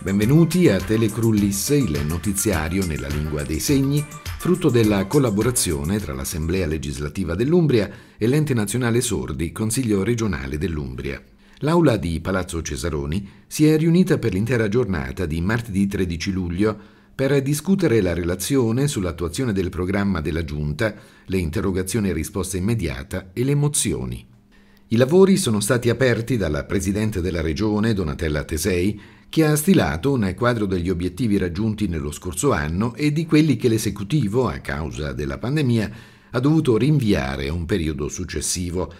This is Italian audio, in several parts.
Benvenuti a Telecrullis, il notiziario nella lingua dei segni, frutto della collaborazione tra l'Assemblea legislativa dell'Umbria e l'Ente Nazionale Sordi, Consiglio regionale dell'Umbria. L'aula di Palazzo Cesaroni si è riunita per l'intera giornata di martedì 13 luglio per discutere la relazione sull'attuazione del programma della Giunta, le interrogazioni e risposte immediata e le mozioni. I lavori sono stati aperti dalla Presidente della Regione, Donatella Tesei, che ha stilato nel quadro degli obiettivi raggiunti nello scorso anno e di quelli che l'esecutivo, a causa della pandemia, ha dovuto rinviare a un periodo successivo.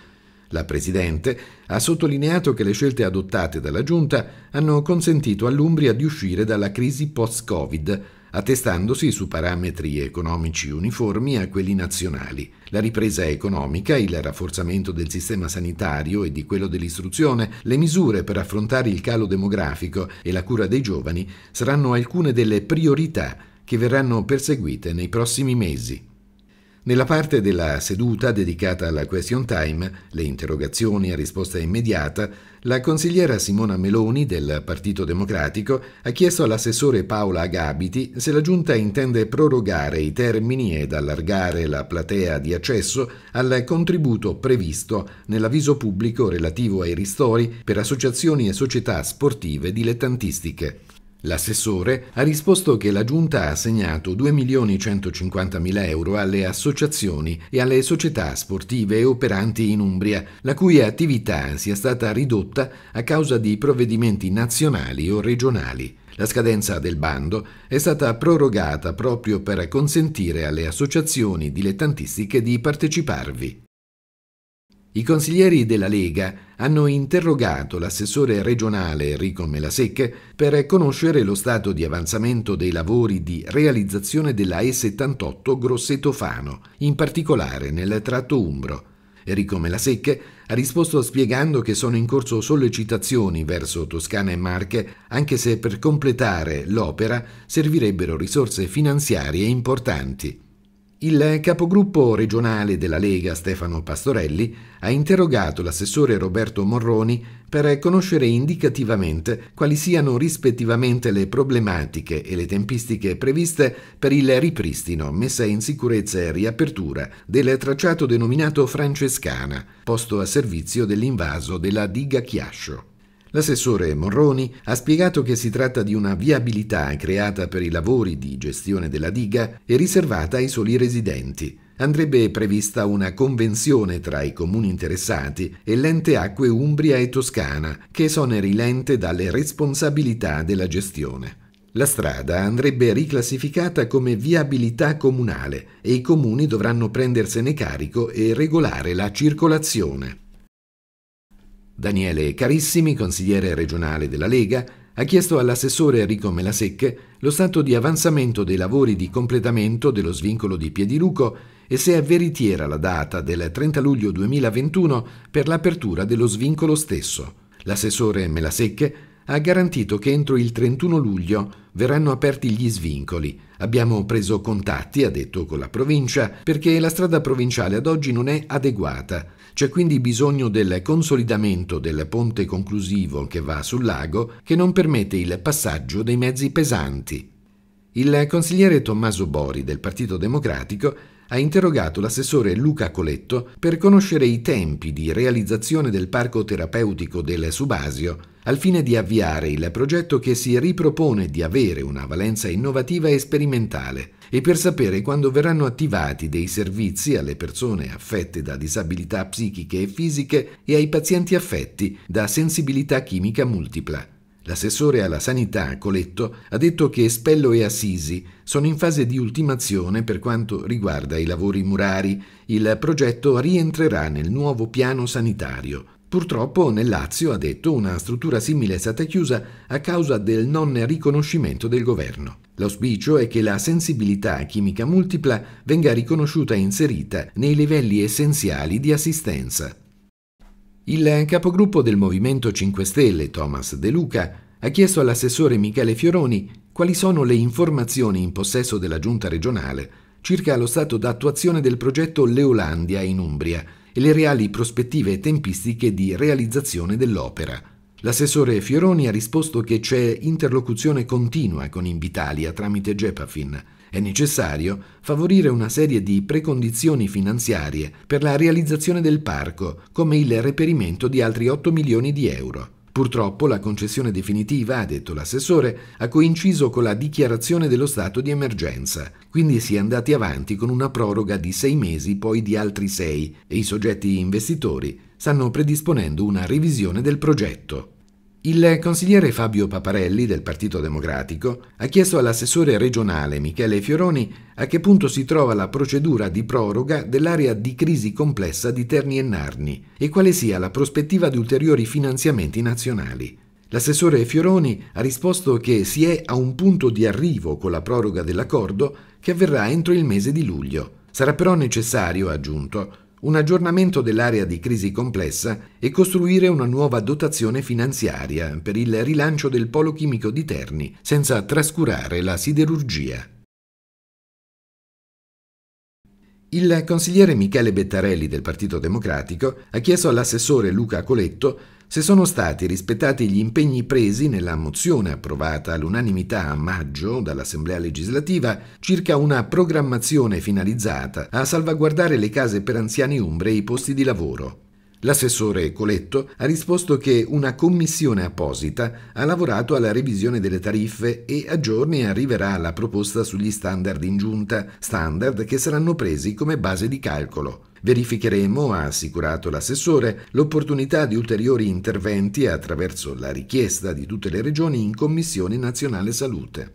La Presidente ha sottolineato che le scelte adottate dalla Giunta hanno consentito all'Umbria di uscire dalla crisi post-Covid, attestandosi su parametri economici uniformi a quelli nazionali. La ripresa economica, il rafforzamento del sistema sanitario e di quello dell'istruzione, le misure per affrontare il calo demografico e la cura dei giovani saranno alcune delle priorità che verranno perseguite nei prossimi mesi. Nella parte della seduta dedicata alla question time, le interrogazioni a risposta immediata, la consigliera Simona Meloni del Partito Democratico ha chiesto all'assessore Paola Agabiti se la Giunta intende prorogare i termini ed allargare la platea di accesso al contributo previsto nell'avviso pubblico relativo ai ristori per associazioni e società sportive dilettantistiche. L'assessore ha risposto che la Giunta ha assegnato 2.150.000 euro alle associazioni e alle società sportive operanti in Umbria, la cui attività sia stata ridotta a causa di provvedimenti nazionali o regionali. La scadenza del bando è stata prorogata proprio per consentire alle associazioni dilettantistiche di parteciparvi. I consiglieri della Lega hanno interrogato l'assessore regionale Enrico Melasecche per conoscere lo stato di avanzamento dei lavori di realizzazione della E78 Grosseto-Fano, in particolare nel tratto umbro. Enrico Melasecche ha risposto spiegando che sono in corso sollecitazioni verso Toscana e Marche, anche se per completare l'opera servirebbero risorse finanziarie importanti. Il capogruppo regionale della Lega Stefano Pastorelli ha interrogato l'assessore Roberto Morroni per conoscere indicativamente quali siano rispettivamente le problematiche e le tempistiche previste per il ripristino, messa in sicurezza e riapertura del tracciato denominato Francescana, posto a servizio dell'invaso della diga Chiascio. L'assessore Morroni ha spiegato che si tratta di una viabilità creata per i lavori di gestione della diga e riservata ai soli residenti. Andrebbe prevista una convenzione tra i comuni interessati e l'ente acque Umbria e Toscana che esoneri l'ente dalle responsabilità della gestione. La strada andrebbe riclassificata come viabilità comunale e i comuni dovranno prendersene carico e regolare la circolazione. Daniele Carissimi, consigliere regionale della Lega, ha chiesto all'assessore Enrico Melasecche lo stato di avanzamento dei lavori di completamento dello svincolo di Piediluco e se è veritiera la data del 30 luglio 2021 per l'apertura dello svincolo stesso. L'assessore Melasecche ha garantito che entro il 31 luglio verranno aperti gli svincoli. Abbiamo preso contatti, ha detto, con la provincia perché la strada provinciale ad oggi non è adeguata c'è quindi bisogno del consolidamento del ponte conclusivo che va sul lago che non permette il passaggio dei mezzi pesanti. Il consigliere Tommaso Bori del Partito Democratico ha interrogato l'assessore Luca Coletto per conoscere i tempi di realizzazione del parco terapeutico del Subasio, al fine di avviare il progetto che si ripropone di avere una valenza innovativa e sperimentale e per sapere quando verranno attivati dei servizi alle persone affette da disabilità psichiche e fisiche e ai pazienti affetti da sensibilità chimica multipla. L'assessore alla sanità Coletto ha detto che Spello e Assisi sono in fase di ultimazione per quanto riguarda i lavori murari. Il progetto rientrerà nel nuovo piano sanitario. Purtroppo nel Lazio, ha detto, una struttura simile è stata chiusa a causa del non riconoscimento del governo. L'auspicio è che la sensibilità chimica multipla venga riconosciuta e inserita nei livelli essenziali di assistenza. Il capogruppo del Movimento 5 Stelle, Thomas De Luca, ha chiesto all'assessore Michele Fioroni quali sono le informazioni in possesso della giunta regionale circa lo stato d'attuazione del progetto Leolandia in Umbria e le reali prospettive e tempistiche di realizzazione dell'opera. L'assessore Fioroni ha risposto che c'è interlocuzione continua con Invitalia tramite Gepafin è necessario favorire una serie di precondizioni finanziarie per la realizzazione del parco, come il reperimento di altri 8 milioni di euro. Purtroppo la concessione definitiva, ha detto l'assessore, ha coinciso con la dichiarazione dello stato di emergenza, quindi si è andati avanti con una proroga di sei mesi, poi di altri sei, e i soggetti investitori stanno predisponendo una revisione del progetto. Il consigliere Fabio Paparelli del Partito Democratico ha chiesto all'assessore regionale Michele Fioroni a che punto si trova la procedura di proroga dell'area di crisi complessa di Terni e Narni e quale sia la prospettiva di ulteriori finanziamenti nazionali. L'assessore Fioroni ha risposto che si è a un punto di arrivo con la proroga dell'accordo che avverrà entro il mese di luglio. Sarà però necessario, ha aggiunto, un aggiornamento dell'area di crisi complessa e costruire una nuova dotazione finanziaria per il rilancio del polo chimico di Terni, senza trascurare la siderurgia. Il consigliere Michele Bettarelli del Partito Democratico ha chiesto all'assessore Luca Coletto se sono stati rispettati gli impegni presi nella mozione approvata all'unanimità a maggio dall'Assemblea legislativa circa una programmazione finalizzata a salvaguardare le case per anziani umbre e i posti di lavoro. L'assessore Coletto ha risposto che una commissione apposita ha lavorato alla revisione delle tariffe e a giorni arriverà la proposta sugli standard in giunta, standard che saranno presi come base di calcolo. Verificheremo, ha assicurato l'assessore, l'opportunità di ulteriori interventi attraverso la richiesta di tutte le regioni in Commissione Nazionale Salute.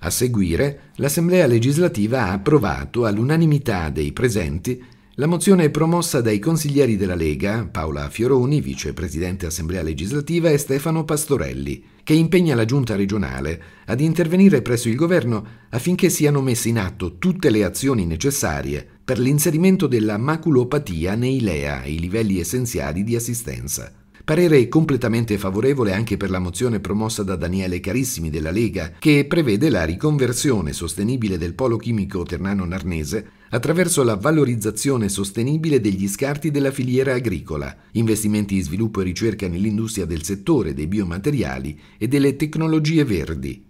A seguire, l'Assemblea legislativa ha approvato all'unanimità dei presenti la mozione promossa dai consiglieri della Lega, Paola Fioroni, vicepresidente Assemblea legislativa, e Stefano Pastorelli, che impegna la Giunta regionale ad intervenire presso il Governo affinché siano messe in atto tutte le azioni necessarie per l'inserimento della maculopatia nei LEA, i livelli essenziali di assistenza. Parere completamente favorevole anche per la mozione promossa da Daniele Carissimi della Lega, che prevede la riconversione sostenibile del polo chimico ternano-narnese attraverso la valorizzazione sostenibile degli scarti della filiera agricola, investimenti in sviluppo e ricerca nell'industria del settore dei biomateriali e delle tecnologie verdi.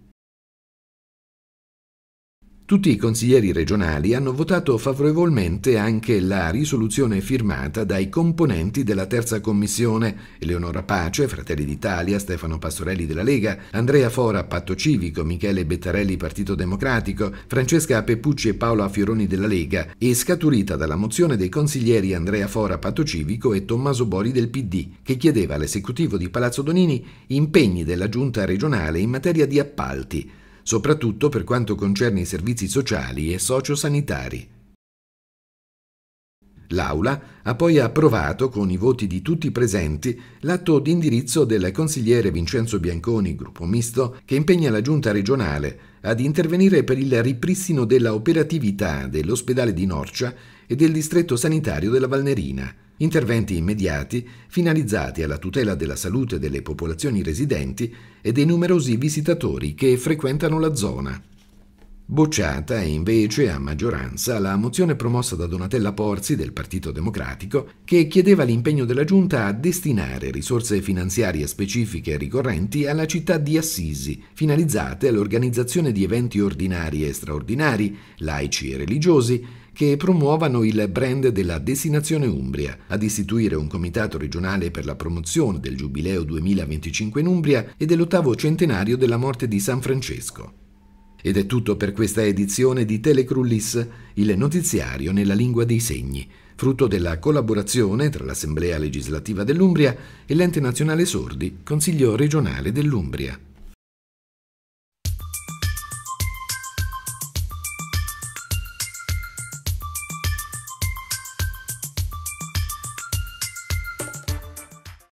Tutti i consiglieri regionali hanno votato favorevolmente anche la risoluzione firmata dai componenti della terza commissione, Eleonora Pace, Fratelli d'Italia, Stefano Pastorelli della Lega, Andrea Fora, Patto Civico, Michele Bettarelli, Partito Democratico, Francesca Peppucci e Paola Fioroni della Lega e scaturita dalla mozione dei consiglieri Andrea Fora, Patto Civico e Tommaso Bori del PD, che chiedeva all'esecutivo di Palazzo Donini impegni della giunta regionale in materia di appalti soprattutto per quanto concerne i servizi sociali e sociosanitari. L'Aula ha poi approvato, con i voti di tutti i presenti, l'atto d'indirizzo del consigliere Vincenzo Bianconi, gruppo misto, che impegna la Giunta regionale ad intervenire per il ripristino della operatività dell'ospedale di Norcia e del distretto sanitario della Valnerina, interventi immediati finalizzati alla tutela della salute delle popolazioni residenti e dei numerosi visitatori che frequentano la zona. Bocciata invece a maggioranza la mozione promossa da Donatella Porzi del Partito Democratico che chiedeva l'impegno della Giunta a destinare risorse finanziarie specifiche e ricorrenti alla città di Assisi, finalizzate all'organizzazione di eventi ordinari e straordinari, laici e religiosi, che promuovano il brand della destinazione Umbria, ad istituire un comitato regionale per la promozione del Giubileo 2025 in Umbria e dell'ottavo centenario della morte di San Francesco. Ed è tutto per questa edizione di Telecrullis, il notiziario nella lingua dei segni, frutto della collaborazione tra l'Assemblea legislativa dell'Umbria e l'Ente nazionale sordi, Consiglio regionale dell'Umbria.